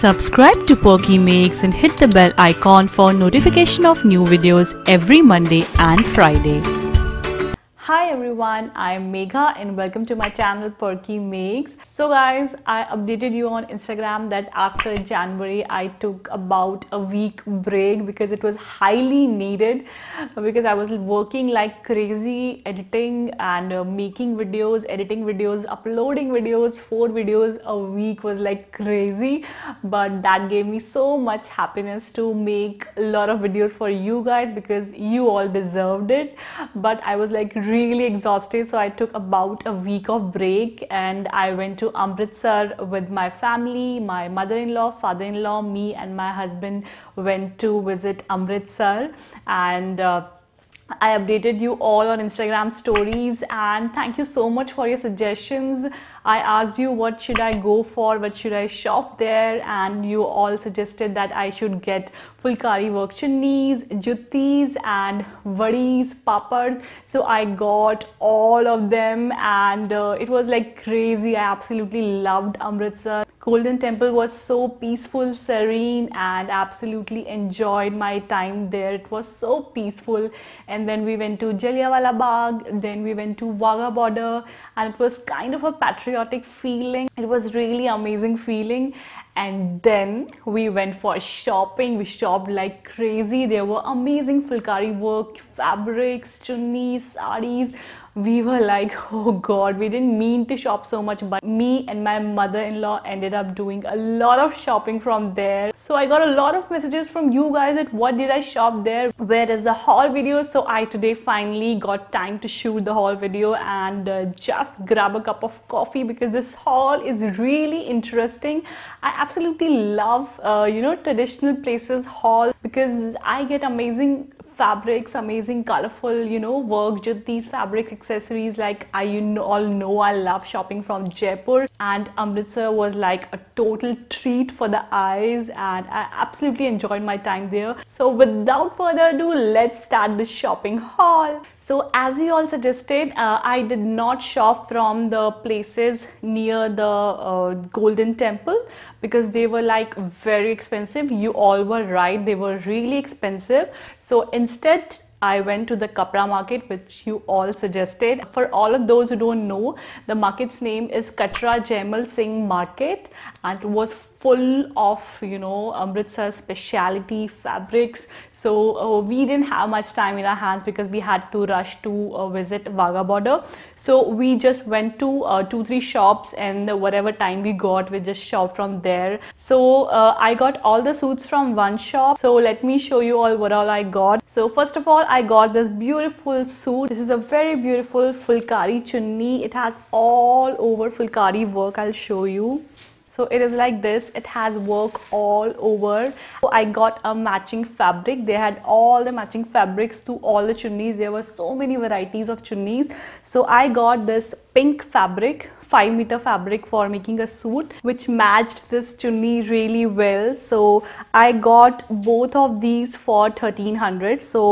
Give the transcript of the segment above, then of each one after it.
Subscribe to Perky Makes and hit the bell icon for notification of new videos every Monday and Friday. Hi everyone, I'm Megha and welcome to my channel Perky Makes. So guys, I updated you on Instagram that after January I took about a week break because it was highly needed because I was working like crazy editing and uh, making videos, editing videos, uploading videos, four videos a week was like crazy but that gave me so much happiness to make a lot of videos for you guys because you all deserved it but I was like really really exhausted so I took about a week of break and I went to Amritsar with my family, my mother-in-law, father-in-law, me and my husband went to visit Amritsar and uh, I updated you all on Instagram stories and thank you so much for your suggestions. I asked you what should I go for, what should I shop there and you all suggested that I should get fulkari work chunnis, juttis and varis, papad. So I got all of them and uh, it was like crazy. I absolutely loved Amritsar. Golden Temple was so peaceful, serene and absolutely enjoyed my time there. It was so peaceful and then we went to Jallianwala Bagh, then we went to Wagha border and it was kind of a patriotic patriotic feeling. It was really amazing feeling and then we went for shopping we shopped like crazy there were amazing fulkari work fabrics tunis, saris we were like, oh God, we didn't mean to shop so much, but me and my mother-in-law ended up doing a lot of shopping from there. So I got a lot of messages from you guys at what did I shop there? Where is the haul video? So I today finally got time to shoot the haul video and uh, just grab a cup of coffee because this haul is really interesting. I absolutely love, uh, you know, traditional places haul because I get amazing fabrics, amazing, colorful, you know, work with these fabric accessories. Like I, you know, all know, I love shopping from Jaipur, and Amritsar was like a total treat for the eyes, and I absolutely enjoyed my time there. So without further ado, let's start the shopping haul. So as you all suggested, uh, I did not shop from the places near the uh, Golden Temple because they were like very expensive. You all were right, they were really expensive. So instead, I went to the Kapra market which you all suggested. For all of those who don't know, the market's name is Katra Jamal Singh Market and was full of you know Amritsar specialty fabrics. So uh, we didn't have much time in our hands because we had to rush to uh, visit Vaga border. So we just went to uh, two three shops and whatever time we got we just shopped from there. So uh, I got all the suits from one shop. So let me show you all what all I got. So first of all I got this beautiful suit. This is a very beautiful fulkari chunni. It has all over fulkari work. I'll show you so it is like this it has work all over so i got a matching fabric they had all the matching fabrics to all the chunnis there were so many varieties of chunnis so i got this pink fabric 5 meter fabric for making a suit which matched this chunni really well so i got both of these for 1300 so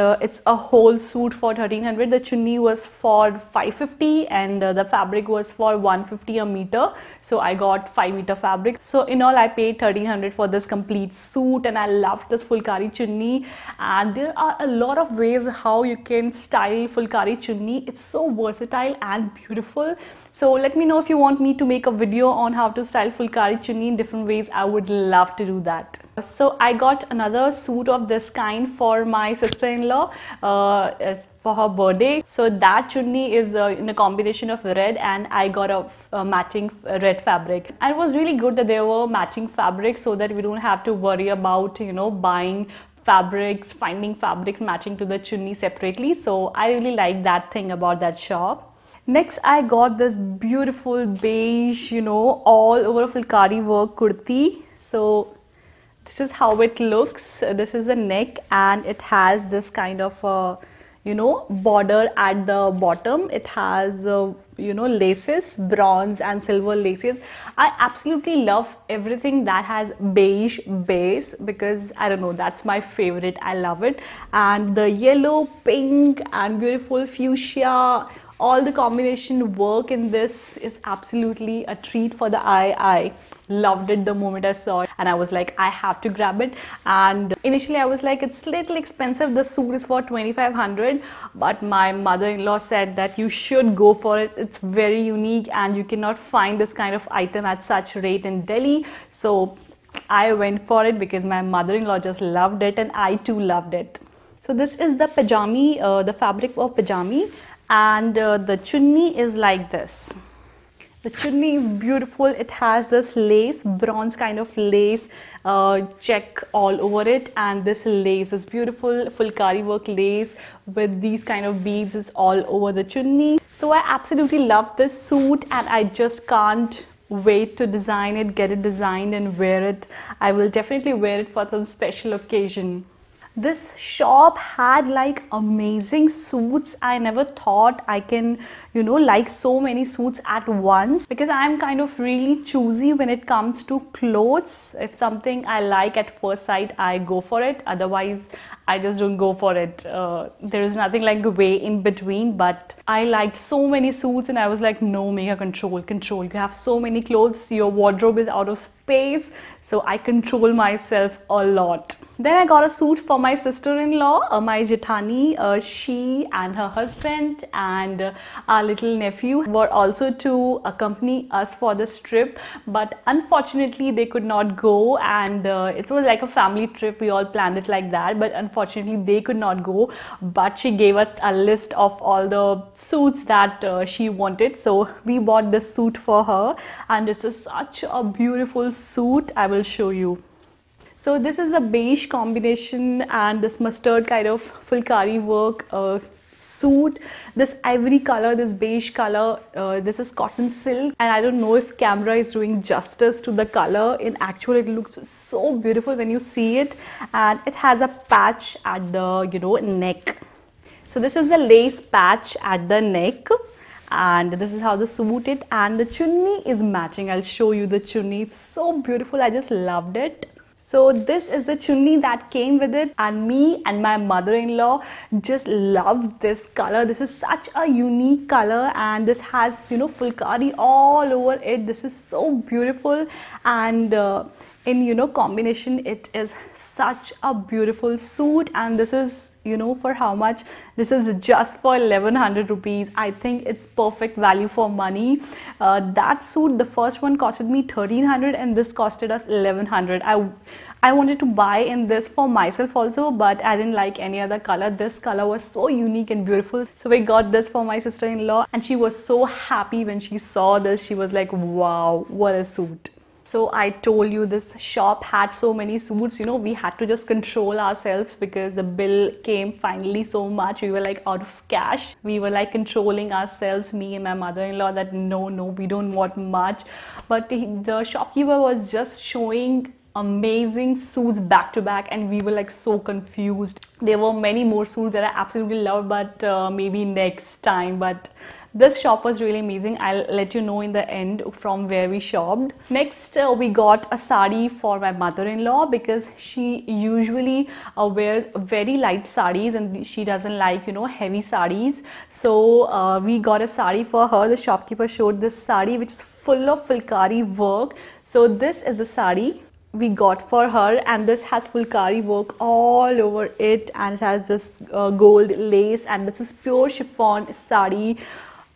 uh, it's a whole suit for 1300. The chunni was for 550 and uh, the fabric was for 150 a meter. So I got 5 meter fabric. So in all I paid 1300 for this complete suit and I loved this Fulkari chunni. And there are a lot of ways how you can style Fulkari chunni. It's so versatile and beautiful. So let me know if you want me to make a video on how to style Fulkari chunni in different ways. I would love to do that. So I got another suit of this kind for my sister-in-law uh, for her birthday. So that chunni is uh, in a combination of red and I got a, a matching red fabric. And it was really good that there were matching fabrics so that we don't have to worry about, you know, buying fabrics, finding fabrics matching to the chunni separately. So I really like that thing about that shop. Next, I got this beautiful beige, you know, all over fulkari work kurti. So this is how it looks this is the neck and it has this kind of a you know border at the bottom it has uh, you know laces bronze and silver laces i absolutely love everything that has beige base because i don't know that's my favorite i love it and the yellow pink and beautiful fuchsia all the combination work in this is absolutely a treat for the eye i loved it the moment i saw it and i was like i have to grab it and initially i was like it's little expensive the suit is for 2500 but my mother-in-law said that you should go for it it's very unique and you cannot find this kind of item at such rate in delhi so I went for it because my mother-in-law just loved it and I too loved it. So this is the pajami, uh, the fabric of pajami and uh, the chunni is like this. The chunni is beautiful. It has this lace, bronze kind of lace uh, check all over it. And this lace is beautiful. Fulkari work lace with these kind of beads is all over the chunni. So I absolutely love this suit and I just can't wait to design it, get it designed and wear it. I will definitely wear it for some special occasion this shop had like amazing suits i never thought i can you know like so many suits at once because I'm kind of really choosy when it comes to clothes if something I like at first sight I go for it otherwise I just don't go for it uh, there is nothing like a way in between but I liked so many suits and I was like no mega control control you have so many clothes your wardrobe is out of space so I control myself a lot then I got a suit for my sister-in-law uh, my Jitani. uh, she and her husband and uh, our little nephew were also to accompany us for this trip but unfortunately they could not go and uh, it was like a family trip we all planned it like that but unfortunately they could not go but she gave us a list of all the suits that uh, she wanted so we bought this suit for her and this is such a beautiful suit I will show you so this is a beige combination and this mustard kind of fulkari work uh, suit this ivory color this beige color uh, this is cotton silk and I don't know if camera is doing justice to the color in actual it looks so beautiful when you see it and it has a patch at the you know neck so this is the lace patch at the neck and this is how the suit it and the chunni is matching i'll show you the chunni it's so beautiful i just loved it so this is the chunni that came with it and me and my mother-in-law just love this color. This is such a unique color and this has you know fulkari all over it. This is so beautiful and uh, in you know combination it is such a beautiful suit and this is you know for how much this is just for 1100 rupees i think it's perfect value for money uh, that suit the first one costed me 1300 and this costed us 1100 i i wanted to buy in this for myself also but i didn't like any other color this color was so unique and beautiful so we got this for my sister-in-law and she was so happy when she saw this she was like wow what a suit so I told you this shop had so many suits, you know, we had to just control ourselves because the bill came finally so much. We were like out of cash. We were like controlling ourselves, me and my mother-in-law that no, no, we don't want much. But the shopkeeper was just showing amazing suits back to back and we were like so confused there were many more suits that i absolutely love but uh, maybe next time but this shop was really amazing. I'll let you know in the end from where we shopped. Next, uh, we got a sari for my mother-in-law because she usually uh, wears very light saris and she doesn't like, you know, heavy saris. So uh, we got a sari for her. The shopkeeper showed this sari which is full of fulkari work. So this is the sari we got for her and this has fulkari work all over it and it has this uh, gold lace and this is pure chiffon sari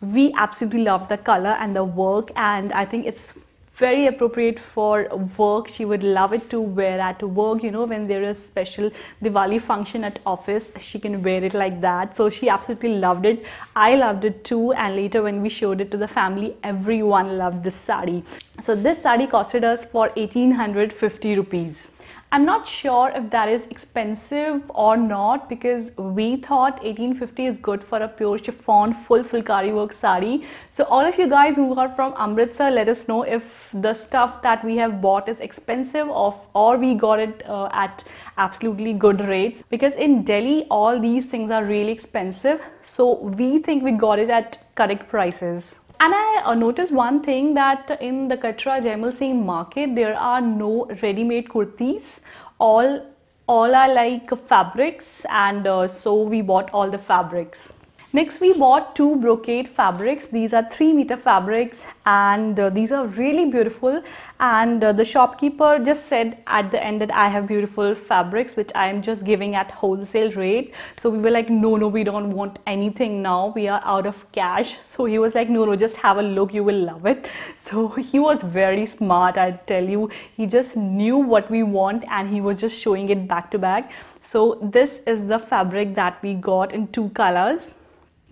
we absolutely love the color and the work and i think it's very appropriate for work she would love it to wear at work you know when there is special diwali function at office she can wear it like that so she absolutely loved it i loved it too and later when we showed it to the family everyone loved this sari so this sari costed us for 1850 rupees I'm not sure if that is expensive or not because we thought 1850 is good for a pure chiffon full fulkari work sari. So all of you guys who are from Amritsar, let us know if the stuff that we have bought is expensive of, or we got it uh, at absolutely good rates because in Delhi all these things are really expensive. So we think we got it at correct prices. And I uh, noticed one thing that in the Katra Jaimal Singh market, there are no ready-made kurtis. All, all are like fabrics and uh, so we bought all the fabrics. Next we bought two brocade fabrics. These are 3 meter fabrics and uh, these are really beautiful and uh, the shopkeeper just said at the end that I have beautiful fabrics which I am just giving at wholesale rate. So we were like no no we don't want anything now we are out of cash. So he was like no no just have a look you will love it. So he was very smart I tell you. He just knew what we want and he was just showing it back to back. So this is the fabric that we got in two colors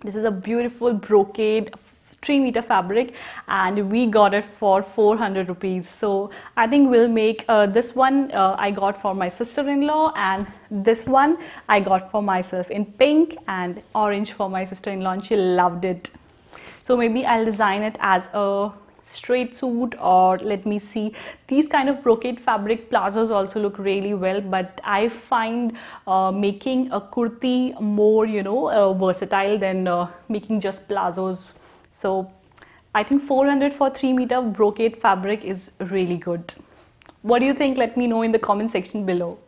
this is a beautiful brocade 3 meter fabric and we got it for 400 rupees so I think we'll make uh, this one uh, I got for my sister-in-law and this one I got for myself in pink and orange for my sister-in-law and she loved it so maybe I'll design it as a straight suit or let me see these kind of brocade fabric plazos also look really well but I find uh, making a kurti more you know uh, versatile than uh, making just plazos so I think 400 for 3 meter brocade fabric is really good what do you think let me know in the comment section below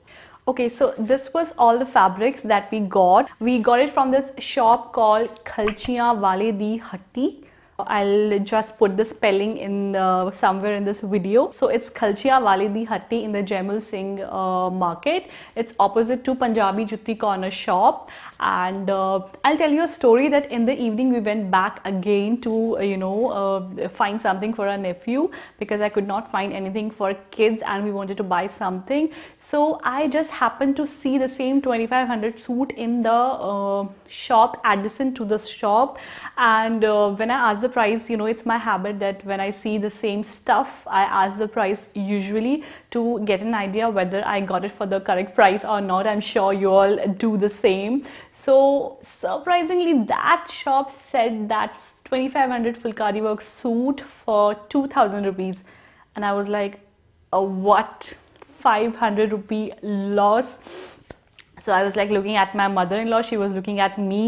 Okay, so this was all the fabrics that we got. We got it from this shop called Khalchiya Wale Di Hatti I'll just put the spelling in the, somewhere in this video. So it's Khalchia Walidi Hatti in the Jamal Singh uh, market. It's opposite to Punjabi Jutti corner shop. And uh, I'll tell you a story that in the evening we went back again to, uh, you know, uh, find something for our nephew because I could not find anything for kids and we wanted to buy something. So I just happened to see the same 2500 suit in the uh, shop adjacent to the shop. And uh, when I asked the price you know it's my habit that when i see the same stuff i ask the price usually to get an idea whether i got it for the correct price or not i'm sure you all do the same so surprisingly that shop said that's 2500 fulkari work suit for 2000 rupees and i was like a what 500 rupee loss so i was like looking at my mother-in-law she was looking at me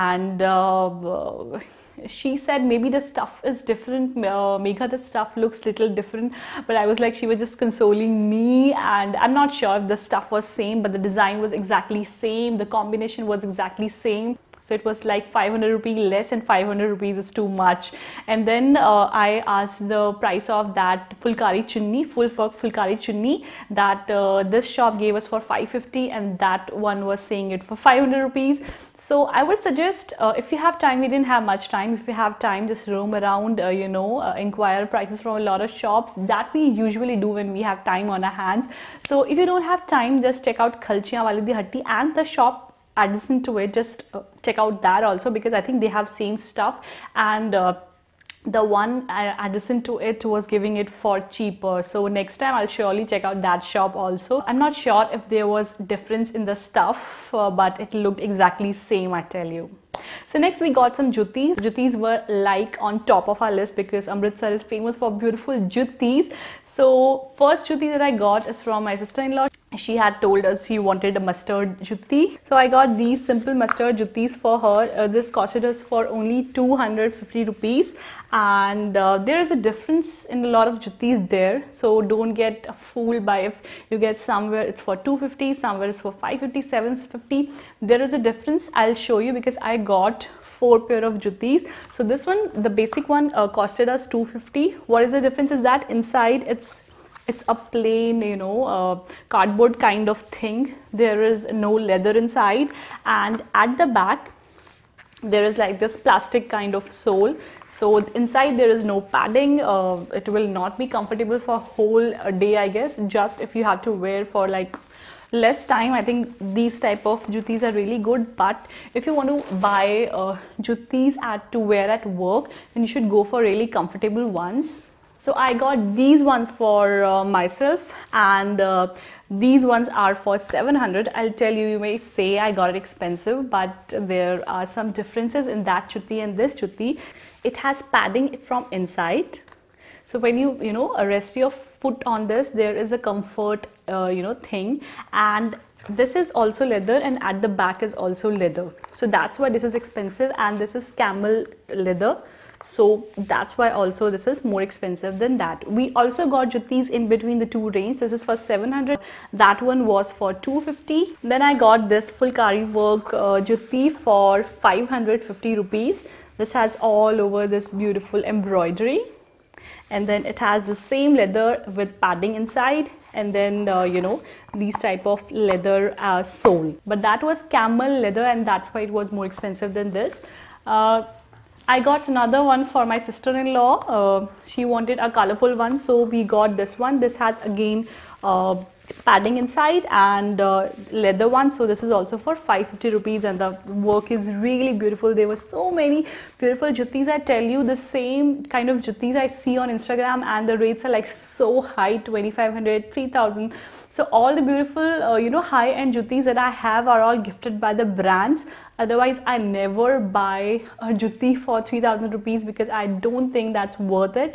and uh, she said maybe the stuff is different uh, megha the stuff looks little different but i was like she was just consoling me and i'm not sure if the stuff was same but the design was exactly same the combination was exactly same so it was like 500 rupees less and 500 rupees is too much and then uh, i asked the price of that fulkari chunni full work fulkari chunni that uh, this shop gave us for 550 and that one was saying it for 500 rupees so i would suggest uh, if you have time we didn't have much time if you have time just roam around uh, you know uh, inquire prices from a lot of shops that we usually do when we have time on our hands so if you don't have time just check out khalchiya wali di hatti and the shop adjacent to it just uh, check out that also because i think they have same stuff and uh, the one uh, adjacent to it was giving it for cheaper so next time i'll surely check out that shop also i'm not sure if there was difference in the stuff uh, but it looked exactly same i tell you so next we got some jutis. Jutis were like on top of our list because Amritsar is famous for beautiful jutis. So first juti that I got is from my sister-in-law. She had told us she wanted a mustard jutti. So I got these simple mustard juttis for her. Uh, this costed us for only 250 rupees and uh, there is a difference in a lot of juttis there. So don't get fooled by if you get somewhere it's for 250, somewhere it's for 550, 750. There is a difference. I'll show you because I got four pair of juttis so this one the basic one uh, costed us 250 what is the difference is that inside it's it's a plain you know uh, cardboard kind of thing there is no leather inside and at the back there is like this plastic kind of sole so inside there is no padding uh, it will not be comfortable for whole uh, day i guess just if you have to wear for like less time i think these type of jutis are really good but if you want to buy uh, jutis at to wear at work then you should go for really comfortable ones so I got these ones for uh, myself and uh, these ones are for 700. I'll tell you, you may say I got it expensive, but there are some differences in that chutti and this chutti. It has padding from inside. So when you, you know, rest your foot on this, there is a comfort uh, you know thing and this is also leather and at the back is also leather so that's why this is expensive and this is camel leather so that's why also this is more expensive than that we also got juttis in between the two range this is for 700 that one was for 250 then i got this fulkari work uh, jutti for 550 rupees this has all over this beautiful embroidery and then it has the same leather with padding inside and then uh, you know these type of leather uh, sole but that was camel leather and that's why it was more expensive than this uh, I got another one for my sister-in-law uh, she wanted a colorful one so we got this one this has again uh, padding inside and uh, leather one so this is also for 550 rupees and the work is really beautiful there were so many beautiful juttis i tell you the same kind of juttis i see on instagram and the rates are like so high 2500 3000 so all the beautiful uh, you know high end juttis that i have are all gifted by the brands otherwise i never buy a jutti for 3000 rupees because i don't think that's worth it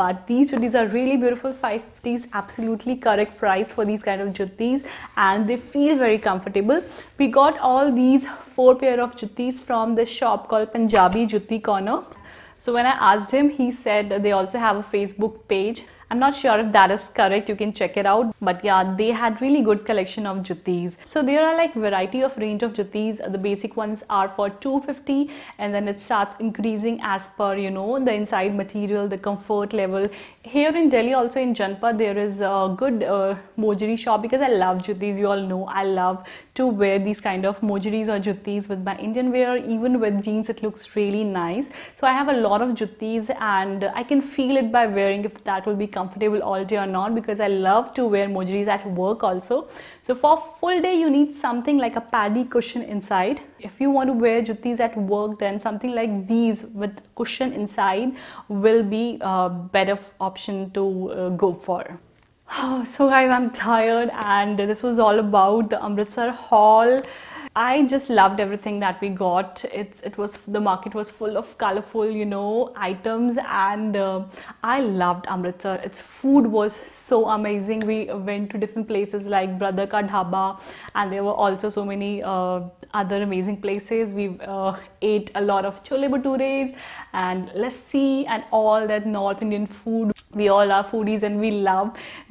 but these juttis are really beautiful 550 is absolutely correct price for these kind of juttis and they feel very comfortable. We got all these four pair of juttis from the shop called Punjabi Jutti Corner. So when I asked him, he said they also have a Facebook page I'm not sure if that is correct. You can check it out. But yeah, they had really good collection of juttis. So there are like variety of range of juttis. The basic ones are for 250 and then it starts increasing as per, you know, the inside material, the comfort level. Here in Delhi also in Janpa, there is a good uh, mojari shop because I love juttis. You all know I love to wear these kind of mojaris or juttis with my Indian wear. Even with jeans, it looks really nice. So I have a lot of juttis and I can feel it by wearing if that will be comfortable comfortable all day or not because I love to wear mojris at work also. So for full day, you need something like a paddy cushion inside. If you want to wear juttis at work, then something like these with cushion inside will be a better option to uh, go for. so guys, I'm tired and this was all about the Amritsar haul. I just loved everything that we got. It's it was the market was full of colorful, you know, items, and uh, I loved Amritsar. Its food was so amazing. We went to different places like Brother Ka Dhaba, and there were also so many uh, other amazing places. We uh, ate a lot of chole bhatures and lassi and all that North Indian food we all are foodies and we love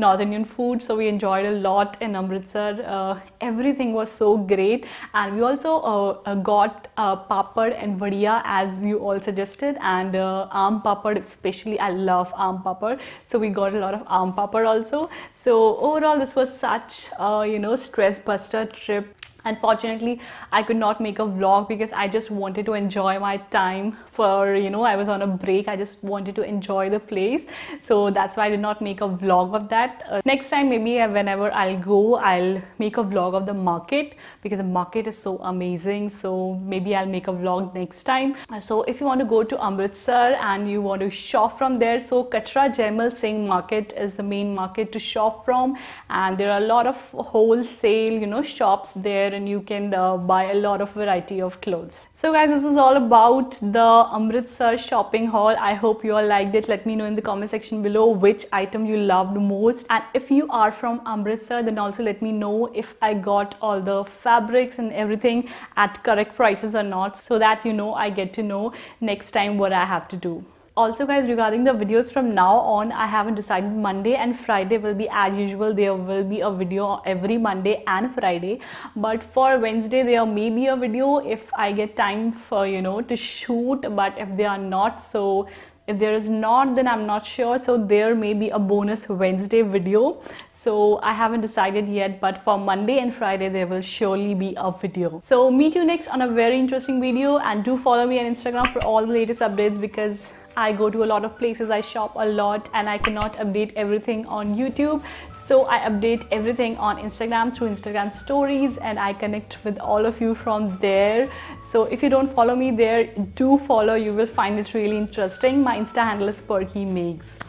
North Indian food, so we enjoyed a lot in Amritsar. Uh, everything was so great and we also uh, uh, got uh, papad and vadiya as you all suggested and uh, arm papad especially I love arm papad so we got a lot of arm papad also so overall this was such a you know stress buster trip unfortunately i could not make a vlog because i just wanted to enjoy my time for you know i was on a break i just wanted to enjoy the place so that's why i did not make a vlog of that uh, next time maybe whenever i'll go i'll make a vlog of the market because the market is so amazing so maybe i'll make a vlog next time uh, so if you want to go to amritsar and you want to shop from there so katra jaimal singh market is the main market to shop from and there are a lot of wholesale you know shops there and you can uh, buy a lot of variety of clothes. So guys, this was all about the Amritsar shopping haul. I hope you all liked it. Let me know in the comment section below which item you loved most. And if you are from Amritsar, then also let me know if I got all the fabrics and everything at correct prices or not so that you know I get to know next time what I have to do. Also guys, regarding the videos from now on, I haven't decided Monday and Friday will be as usual. There will be a video every Monday and Friday. But for Wednesday, there may be a video if I get time for, you know, to shoot. But if they are not, so if there is not then i'm not sure so there may be a bonus wednesday video so i haven't decided yet but for monday and friday there will surely be a video so meet you next on a very interesting video and do follow me on instagram for all the latest updates because I go to a lot of places, I shop a lot and I cannot update everything on YouTube. So I update everything on Instagram through Instagram stories and I connect with all of you from there. So if you don't follow me there, do follow. You will find it really interesting. My Insta handle is Perky Makes.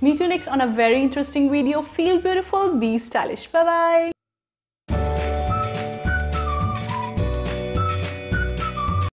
Meet you next on a very interesting video. Feel beautiful, be stylish. Bye bye.